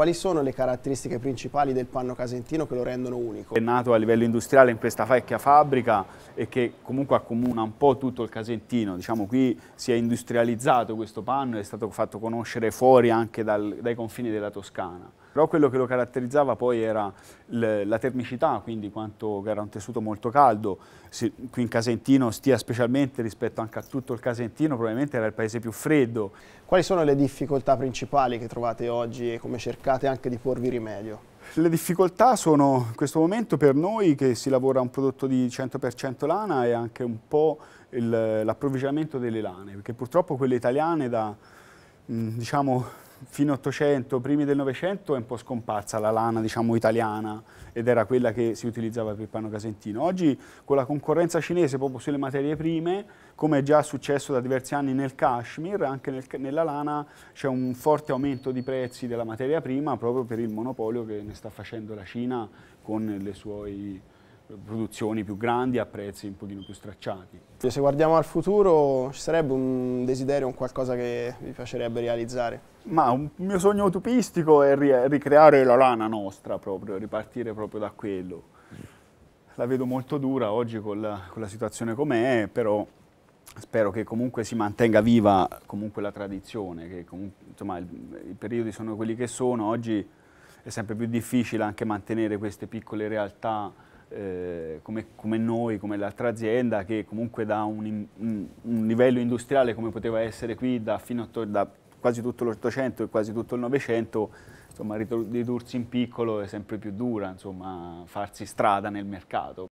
Quali sono le caratteristiche principali del panno casentino che lo rendono unico? È nato a livello industriale in questa vecchia fabbrica e che comunque accomuna un po' tutto il casentino. Diciamo qui si è industrializzato questo panno, e è stato fatto conoscere fuori anche dal, dai confini della Toscana però quello che lo caratterizzava poi era la termicità, quindi quanto era un tessuto molto caldo, si, qui in Casentino stia specialmente rispetto anche a tutto il Casentino, probabilmente era il paese più freddo. Quali sono le difficoltà principali che trovate oggi e come cercate anche di porvi rimedio? Le difficoltà sono in questo momento per noi che si lavora un prodotto di 100% lana e anche un po' l'approvvigionamento delle lane, perché purtroppo quelle italiane da mm, diciamo fino all'Ottocento, primi del Novecento, è un po' scomparsa la lana diciamo, italiana ed era quella che si utilizzava per il panno casentino. Oggi con la concorrenza cinese proprio sulle materie prime, come è già successo da diversi anni nel Kashmir, anche nel, nella lana c'è un forte aumento di prezzi della materia prima proprio per il monopolio che ne sta facendo la Cina con le sue produzioni più grandi a prezzi un pochino più stracciati. Cioè, se guardiamo al futuro ci sarebbe un desiderio, un qualcosa che vi piacerebbe realizzare? Ma un mio sogno utopistico è ricreare la lana nostra proprio, ripartire proprio da quello. La vedo molto dura oggi con la, con la situazione com'è, però spero che comunque si mantenga viva comunque la tradizione, che comunque, insomma, i periodi sono quelli che sono, oggi è sempre più difficile anche mantenere queste piccole realtà eh, come, come, noi, come l'altra azienda che comunque da un, un, un, livello industriale come poteva essere qui da, a, da quasi tutto l'Ottocento e quasi tutto il Novecento, insomma ridursi in piccolo è sempre più dura, insomma farsi strada nel mercato.